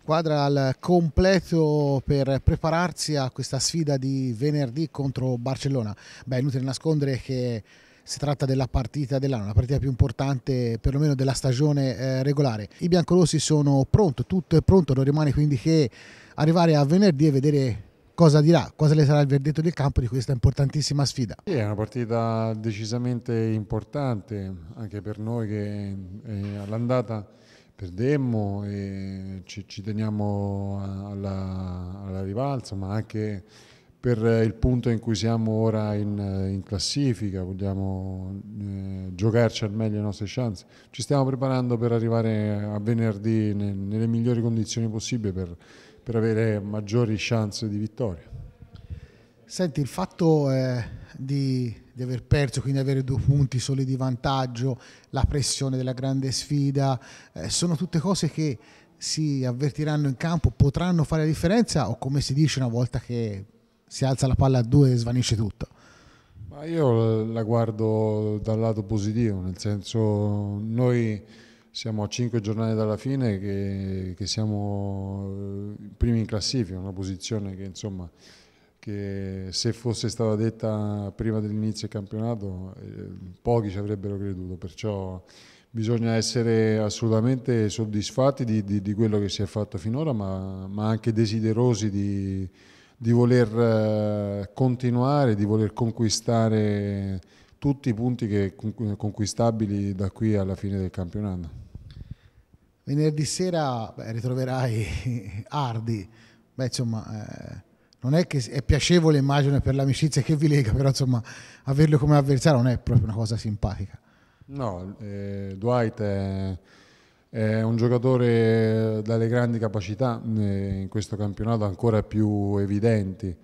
squadra al completo per prepararsi a questa sfida di venerdì contro Barcellona. Beh, inutile nascondere che si tratta della partita dell'anno, la partita più importante perlomeno della stagione eh, regolare. I biancolossi sono pronti, tutto è pronto, non rimane quindi che arrivare a venerdì e vedere cosa dirà, cosa le sarà il verdetto del campo di questa importantissima sfida. Sì, è una partita decisamente importante anche per noi che eh, all'andata perdemmo e ci, ci teniamo alla, alla, rivalsa, ma anche per il punto in cui siamo ora in, in classifica, vogliamo eh, giocarci al meglio le nostre chance. Ci stiamo preparando per arrivare a venerdì nel, nelle migliori condizioni possibili per, per avere maggiori chance di vittoria. Senti, il fatto è, di, di, aver perso, quindi avere due punti soli di vantaggio, la pressione della grande sfida, eh, sono tutte cose che si avvertiranno in campo, potranno fare la differenza o come si dice una volta che si alza la palla a due e svanisce tutto? Ma io la guardo dal lato positivo, nel senso noi siamo a cinque giornate dalla fine che, che siamo eh, primi in classifica, una posizione che insomma che se fosse stata detta prima dell'inizio del campionato eh, pochi ci avrebbero creduto, perciò bisogna essere assolutamente soddisfatti di, di, di quello che si è fatto finora, ma, ma anche desiderosi di, di voler eh, continuare, di voler conquistare tutti i punti che, conquistabili da qui alla fine del campionato. Venerdì sera beh, ritroverai Ardi, beh, insomma... Eh non è che è piacevole immagino per l'amicizia che vi lega, però insomma averlo come avversario non è proprio una cosa simpatica. No, eh, Dwight è, è, un giocatore dalle grandi capacità, eh, in questo campionato ancora più evidenti,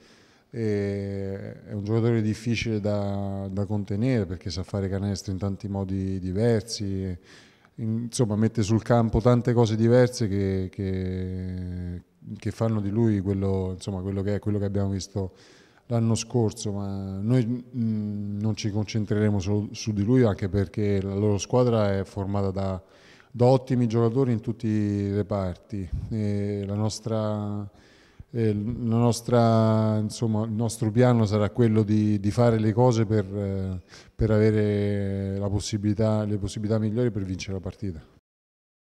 è un giocatore difficile da, da contenere perché sa fare canestro in tanti modi diversi, insomma mette sul campo tante cose diverse che, che che fanno di lui quello, insomma, quello, che è, quello che abbiamo visto l'anno scorso, ma noi mh, mm, non ci concentreremo solo su di lui anche perché la loro squadra è formata da, da ottimi giocatori in tutti i reparti. La nostra, eh, nostra, insomma, il nostro piano sarà quello di, di fare le cose per, eh, per avere possibilità, le possibilità migliori per vincere la partita.